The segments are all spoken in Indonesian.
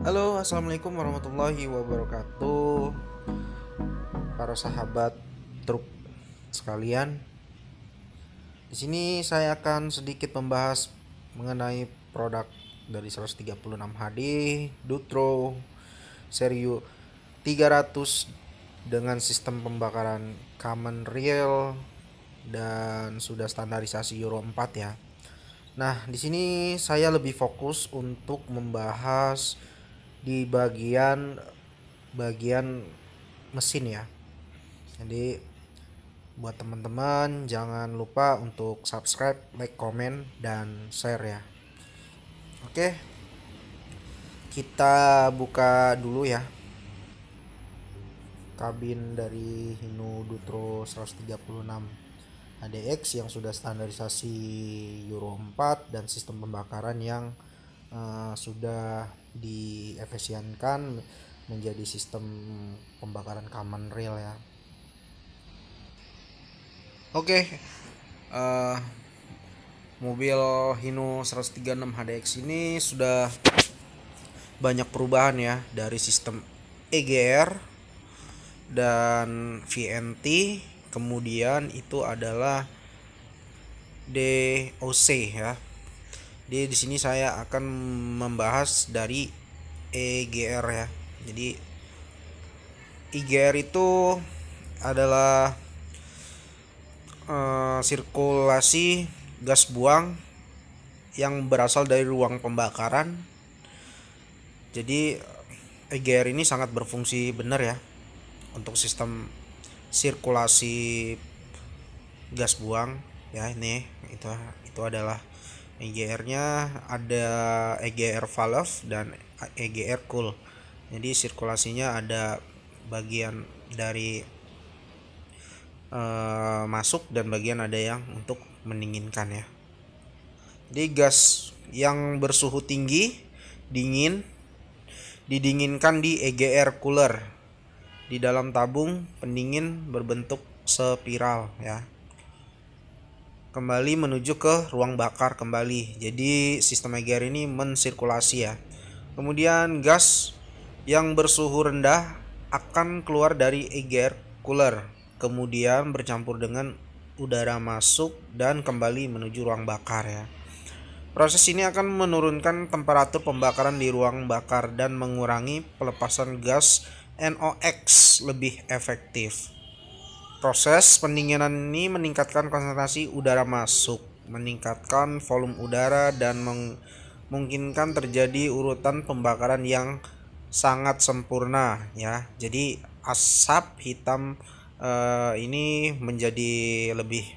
Halo, assalamualaikum warahmatullahi wabarakatuh, para sahabat truk sekalian. Di sini saya akan sedikit membahas mengenai produk dari 136 HD Dutro Serio 300 dengan sistem pembakaran common rail dan sudah standarisasi Euro 4 ya. Nah, di sini saya lebih fokus untuk membahas di bagian bagian mesin ya jadi buat teman-teman jangan lupa untuk subscribe like comment dan share ya oke kita buka dulu ya kabin dari Hino Dutro 136 ADX yang sudah standarisasi Euro 4 dan sistem pembakaran yang Eh, sudah diefisienkan menjadi sistem pembakaran common rail ya. Oke. Okay. Uh, eh, mobil Hino 136 HDX ini sudah banyak perubahan ya dari sistem EGR dan VNT kemudian itu adalah DOC ya di di sini saya akan membahas dari EGR ya. Jadi EGR itu adalah eh, sirkulasi gas buang yang berasal dari ruang pembakaran. Jadi EGR ini sangat berfungsi benar ya untuk sistem sirkulasi gas buang ya ini itu itu adalah EGR-nya ada EGR valve dan EGR cool. Jadi sirkulasinya ada bagian dari uh, masuk dan bagian ada yang untuk mendinginkan ya. Jadi gas yang bersuhu tinggi dingin didinginkan di EGR cooler. Di dalam tabung pendingin berbentuk spiral ya kembali menuju ke ruang bakar kembali. Jadi sistem EGR ini mensirkulasi ya. Kemudian gas yang bersuhu rendah akan keluar dari EGR cooler, kemudian bercampur dengan udara masuk dan kembali menuju ruang bakar ya. Proses ini akan menurunkan temperatur pembakaran di ruang bakar dan mengurangi pelepasan gas NOx lebih efektif. Proses pendinginan ini meningkatkan konsentrasi udara masuk, meningkatkan volume udara dan memungkinkan terjadi urutan pembakaran yang sangat sempurna ya. Jadi asap hitam uh, ini menjadi lebih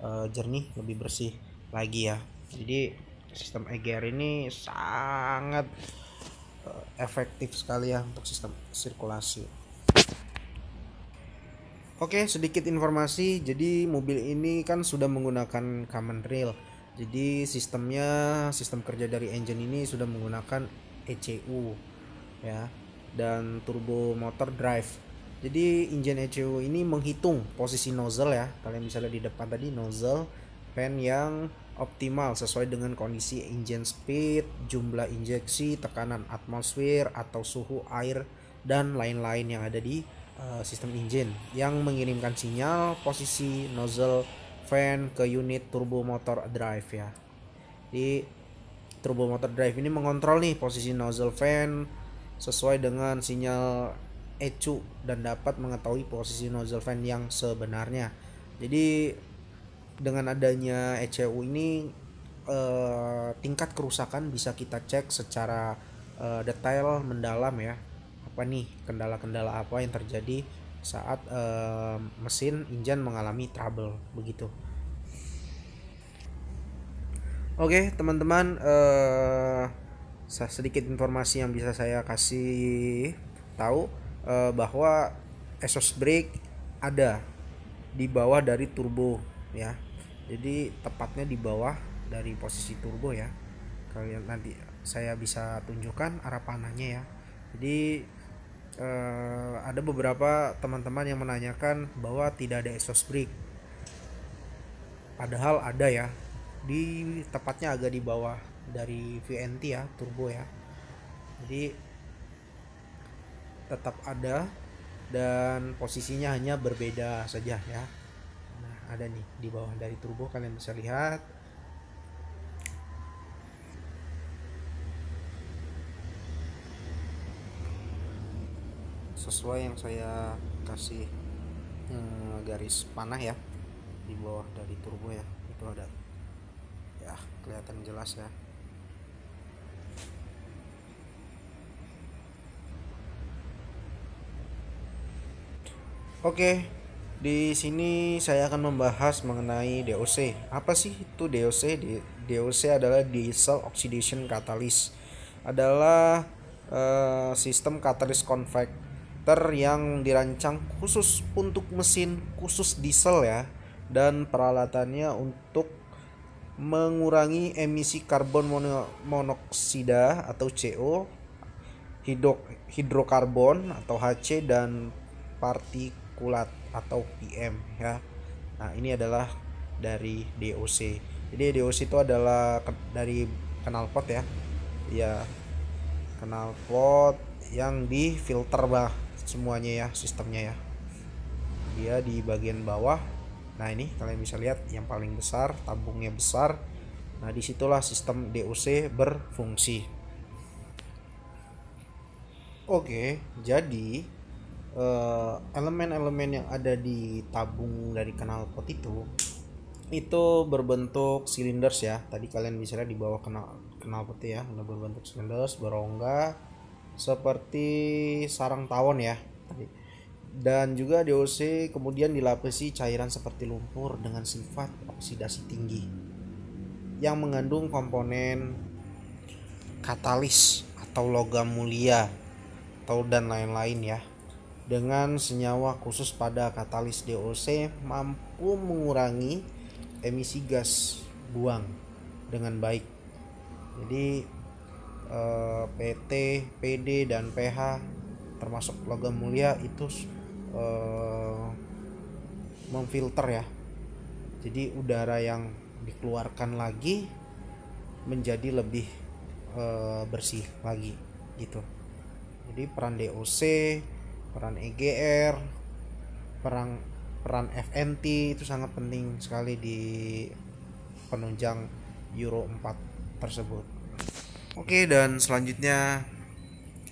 uh, jernih, lebih bersih lagi ya. Jadi sistem EGR ini sangat uh, efektif sekali ya untuk sistem sirkulasi. Oke, sedikit informasi. Jadi mobil ini kan sudah menggunakan common rail. Jadi sistemnya, sistem kerja dari engine ini sudah menggunakan ECU ya dan turbo motor drive. Jadi engine ECU ini menghitung posisi nozzle ya. Kalian bisa lihat di depan tadi nozzle pen yang optimal sesuai dengan kondisi engine speed, jumlah injeksi, tekanan atmosfer atau suhu air dan lain-lain yang ada di Eh, sistem engine yang mengirimkan sinyal posisi nozzle fan ke unit turbo motor drive ya. Di turbo motor drive ini mengontrol nih posisi nozzle fan sesuai dengan sinyal ECU dan dapat mengetahui posisi nozzle fan yang sebenarnya. Jadi dengan adanya ECU ini eh, tingkat kerusakan bisa kita cek secara eh, detail mendalam ya apa nih kendala-kendala apa yang terjadi saat uh, mesin Injan mengalami trouble begitu. Oke okay, teman-teman uh, sedikit informasi yang bisa saya kasih tahu uh, bahwa exhaust brake ada di bawah dari turbo ya. Jadi tepatnya di bawah dari posisi turbo ya. Kalian nanti saya bisa tunjukkan arah panahnya ya. Jadi Eh, ada beberapa teman-teman yang menanyakan bahwa tidak ada exhaust brake. Padahal ada ya, di tepatnya agak di bawah dari VNT ya, turbo ya. Jadi tetap ada dan posisinya hanya berbeda saja ya. Nah, ada nih di bawah dari turbo kalian bisa lihat sesuai yang saya kasih eh, garis panah ya di bawah dari turbo ya itu ada ya kelihatan jelas ya Oke, di sini saya akan membahas mengenai DOC. Apa sih itu DOC? DOC adalah diesel oxidation catalyst. Adalah uh, sistem catalyst konvekt yang dirancang khusus untuk mesin khusus diesel ya dan peralatannya untuk mengurangi emisi karbon mono monoksida atau CO, hidro hidrokarbon atau HC dan partikulat atau PM ya. Nah, ini adalah dari DOC. Jadi DOC itu adalah dari knalpot ya. Ya, knalpot yang difilter bah semuanya ya sistemnya ya dia di bagian bawah nah ini kalian bisa lihat yang paling besar tabungnya besar nah disitulah sistem DOC berfungsi oke jadi eh, elemen-elemen yang ada di tabung dari kenal pot itu itu berbentuk silinders ya tadi kalian bisa lihat di bawah kenal kenal pot ya berbentuk silinders berongga seperti sarang tawon ya Dan juga DOC kemudian dilapisi cairan seperti lumpur dengan sifat oksidasi tinggi yang mengandung komponen katalis atau logam mulia atau dan lain-lain ya. Dengan senyawa khusus pada katalis DOC mampu mengurangi emisi gas buang dengan baik. Jadi Eh, PT, PD dan PH termasuk logam mulia itu eh, memfilter ya. Jadi udara yang dikeluarkan lagi menjadi lebih eh, bersih lagi gitu. Jadi peran DOC, peran EGR, peran peran FNT itu sangat penting sekali di penunjang Euro 4 tersebut. Oke, dan selanjutnya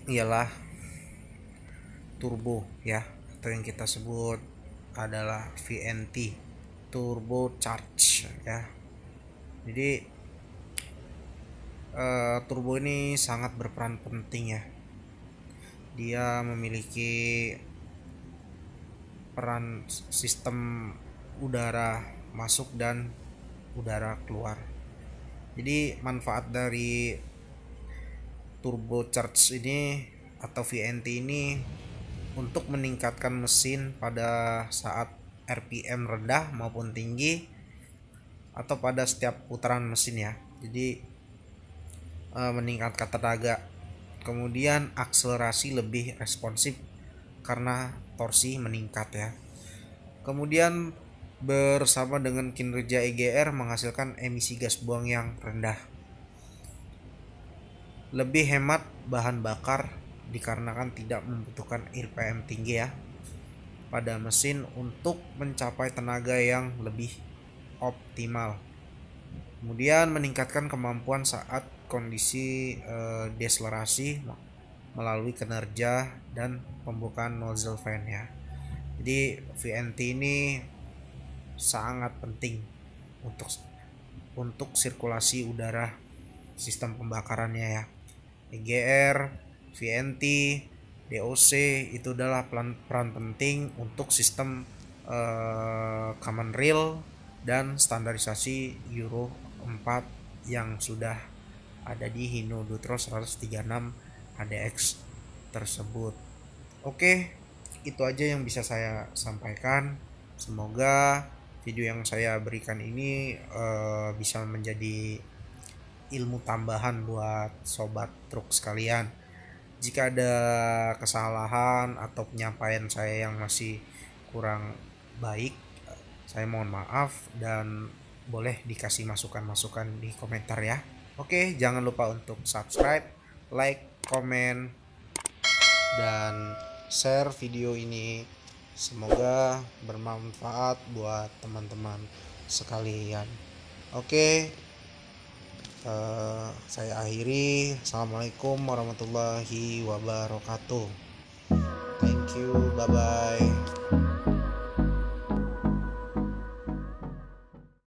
ialah turbo ya, atau yang kita sebut adalah VNT, turbo charge ya. Jadi uh, turbo ini sangat berperan penting ya. Dia memiliki peran sistem udara masuk dan udara keluar. Jadi manfaat dari turbo charge ini atau VNT ini untuk meningkatkan mesin pada saat RPM rendah maupun tinggi atau pada setiap putaran mesin ya jadi e, meningkatkan tenaga kemudian akselerasi lebih responsif karena torsi meningkat ya kemudian bersama dengan kinerja EGR menghasilkan emisi gas buang yang rendah lebih hemat bahan bakar dikarenakan tidak membutuhkan RPM tinggi ya pada mesin untuk mencapai tenaga yang lebih optimal. Kemudian meningkatkan kemampuan saat kondisi e, eh, deselerasi melalui kinerja dan pembukaan nozzle fan ya. Jadi VNT ini sangat penting untuk untuk sirkulasi udara sistem pembakarannya ya. IGR, VNT, DOC itu adalah peran, peran penting untuk sistem uh, common rail dan standarisasi Euro 4 yang sudah ada di Hino Dutro 136 HDX tersebut. Oke, itu aja yang bisa saya sampaikan. Semoga video yang saya berikan ini uh, bisa menjadi ilmu tambahan buat sobat truk sekalian. Jika ada kesalahan atau penyampaian saya yang masih kurang baik, saya mohon maaf dan boleh dikasih masukan-masukan di komentar ya. Oke, jangan lupa untuk subscribe, like, komen, dan share video ini. Semoga bermanfaat buat teman-teman sekalian. Oke, Eh, saya akhiri assalamualaikum warahmatullahi wabarakatuh thank you bye bye